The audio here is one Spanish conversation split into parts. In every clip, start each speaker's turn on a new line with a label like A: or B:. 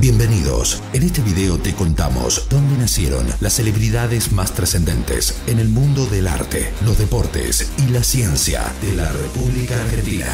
A: Bienvenidos. En este video te contamos dónde nacieron las celebridades más trascendentes en el mundo del arte, los deportes y la ciencia de la República Argentina.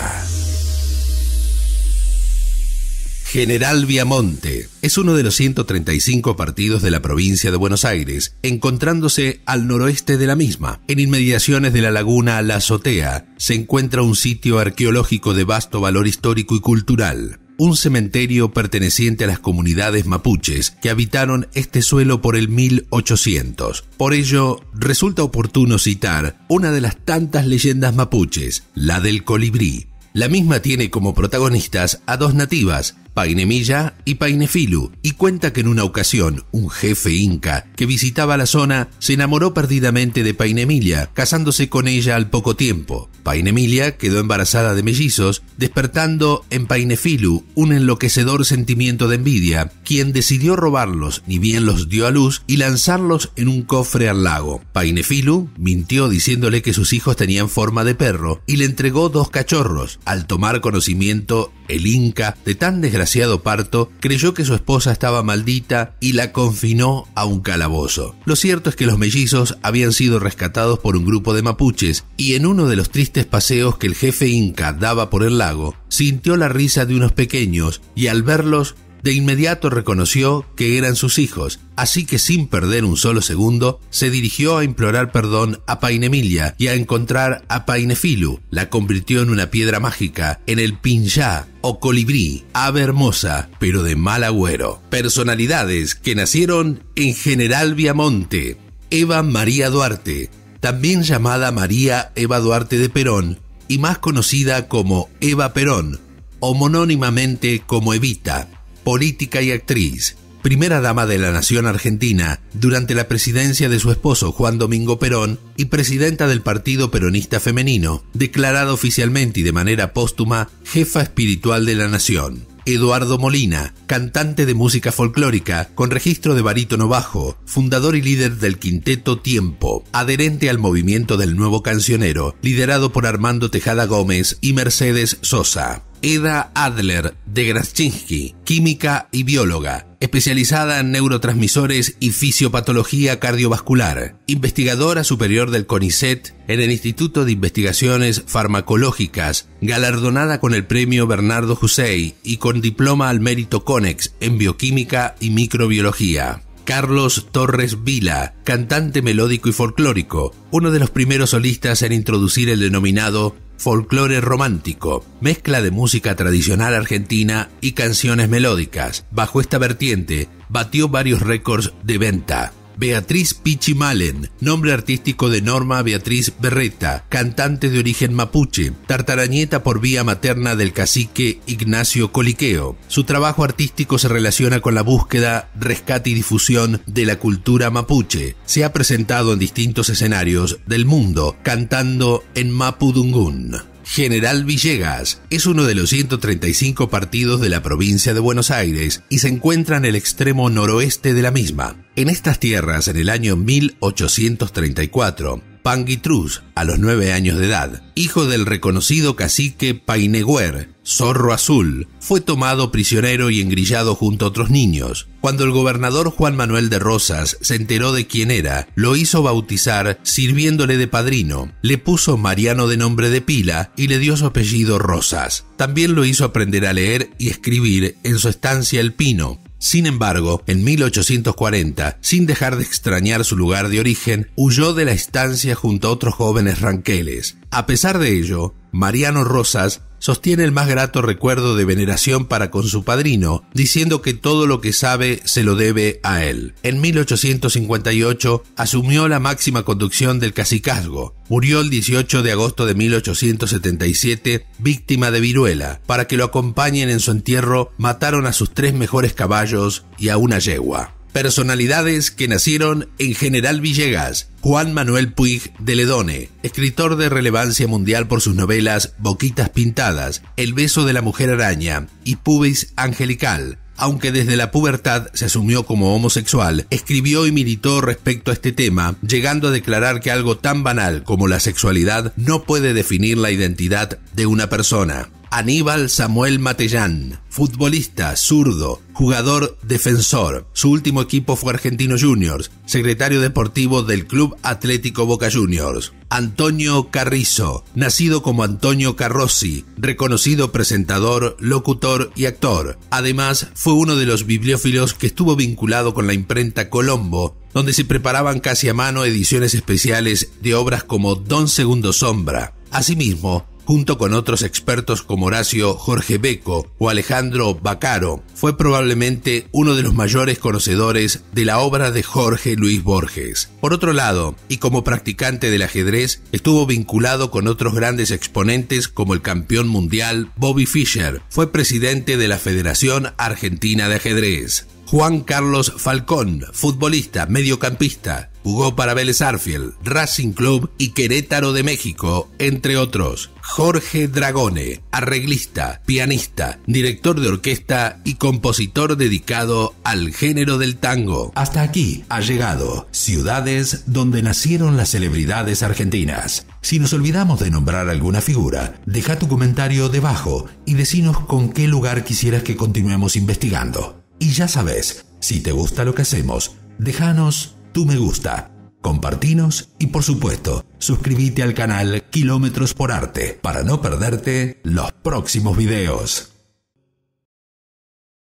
A: General Viamonte es uno de los 135 partidos de la provincia de Buenos Aires, encontrándose al noroeste de la misma. En inmediaciones de la laguna La Azotea se encuentra un sitio arqueológico de vasto valor histórico y cultural un cementerio perteneciente a las comunidades mapuches que habitaron este suelo por el 1800. Por ello, resulta oportuno citar una de las tantas leyendas mapuches, la del colibrí. La misma tiene como protagonistas a dos nativas, Painemilla y Painefilu, y cuenta que en una ocasión un jefe inca que visitaba la zona se enamoró perdidamente de Painemilla, casándose con ella al poco tiempo. Painemilla quedó embarazada de mellizos, despertando en Painefilu un enloquecedor sentimiento de envidia, quien decidió robarlos, ni bien los dio a luz, y lanzarlos en un cofre al lago. Painefilu mintió diciéndole que sus hijos tenían forma de perro y le entregó dos cachorros. Al tomar conocimiento el inca de tan desgraciado parto, creyó que su esposa estaba maldita y la confinó a un calabozo. Lo cierto es que los mellizos habían sido rescatados por un grupo de mapuches y en uno de los tristes paseos que el jefe inca daba por el lago, sintió la risa de unos pequeños y al verlos de inmediato reconoció que eran sus hijos, así que sin perder un solo segundo, se dirigió a implorar perdón a Painemilia y a encontrar a Painefilu. La convirtió en una piedra mágica, en el pinjá o colibrí, ave hermosa, pero de mal agüero. Personalidades que nacieron en General Viamonte. Eva María Duarte, también llamada María Eva Duarte de Perón y más conocida como Eva Perón o monónimamente como Evita política y actriz. Primera dama de la Nación Argentina durante la presidencia de su esposo Juan Domingo Perón y presidenta del Partido Peronista Femenino, declarada oficialmente y de manera póstuma jefa espiritual de la Nación. Eduardo Molina, cantante de música folclórica, con registro de barítono bajo, fundador y líder del Quinteto Tiempo, adherente al movimiento del nuevo cancionero, liderado por Armando Tejada Gómez y Mercedes Sosa. Eda Adler de Graschinski, química y bióloga, especializada en neurotransmisores y fisiopatología cardiovascular, investigadora superior del CONICET en el Instituto de Investigaciones Farmacológicas, galardonada con el premio Bernardo Jusey y con diploma al mérito CONEX en bioquímica y microbiología. Carlos Torres Vila, cantante melódico y folclórico, uno de los primeros solistas en introducir el denominado folclore romántico, mezcla de música tradicional argentina y canciones melódicas. Bajo esta vertiente, batió varios récords de venta. Beatriz Pichimalen, nombre artístico de Norma Beatriz Berreta, cantante de origen mapuche, tartarañeta por vía materna del cacique Ignacio Coliqueo. Su trabajo artístico se relaciona con la búsqueda, rescate y difusión de la cultura mapuche. Se ha presentado en distintos escenarios del mundo, cantando en Mapudungún. General Villegas es uno de los 135 partidos de la provincia de Buenos Aires y se encuentra en el extremo noroeste de la misma. En estas tierras, en el año 1834, Panguitruz a los nueve años de edad, hijo del reconocido cacique Paineguer Zorro Azul, fue tomado prisionero y engrillado junto a otros niños. Cuando el gobernador Juan Manuel de Rosas se enteró de quién era, lo hizo bautizar sirviéndole de padrino, le puso Mariano de nombre de pila y le dio su apellido Rosas. También lo hizo aprender a leer y escribir en su estancia El Pino, sin embargo, en 1840, sin dejar de extrañar su lugar de origen, huyó de la estancia junto a otros jóvenes ranqueles, a pesar de ello, Mariano Rosas sostiene el más grato recuerdo de veneración para con su padrino, diciendo que todo lo que sabe se lo debe a él. En 1858 asumió la máxima conducción del cacicazgo. Murió el 18 de agosto de 1877 víctima de viruela. Para que lo acompañen en su entierro, mataron a sus tres mejores caballos y a una yegua. Personalidades que nacieron en General Villegas. Juan Manuel Puig de Ledone, escritor de relevancia mundial por sus novelas Boquitas Pintadas, El beso de la mujer araña y Pubis Angelical. Aunque desde la pubertad se asumió como homosexual, escribió y militó respecto a este tema, llegando a declarar que algo tan banal como la sexualidad no puede definir la identidad de una persona. Aníbal Samuel Matellán, futbolista, zurdo, jugador, defensor. Su último equipo fue Argentino Juniors, secretario deportivo del Club Atlético Boca Juniors. Antonio Carrizo, nacido como Antonio Carrossi, reconocido presentador, locutor y actor. Además, fue uno de los bibliófilos que estuvo vinculado con la imprenta Colombo, donde se preparaban casi a mano ediciones especiales de obras como Don Segundo Sombra. Asimismo, junto con otros expertos como Horacio Jorge Beco o Alejandro Bacaro, fue probablemente uno de los mayores conocedores de la obra de Jorge Luis Borges. Por otro lado, y como practicante del ajedrez, estuvo vinculado con otros grandes exponentes como el campeón mundial Bobby Fischer. Fue presidente de la Federación Argentina de Ajedrez. Juan Carlos Falcón, futbolista, mediocampista, Jugó para Vélez Racing Club y Querétaro de México, entre otros. Jorge Dragone, arreglista, pianista, director de orquesta y compositor dedicado al género del tango. Hasta aquí ha llegado Ciudades donde nacieron las celebridades argentinas. Si nos olvidamos de nombrar alguna figura, deja tu comentario debajo y decinos con qué lugar quisieras que continuemos investigando. Y ya sabes, si te gusta lo que hacemos, déjanos tu me gusta, compartinos y por supuesto, suscríbete al canal Kilómetros por Arte para no perderte los próximos videos.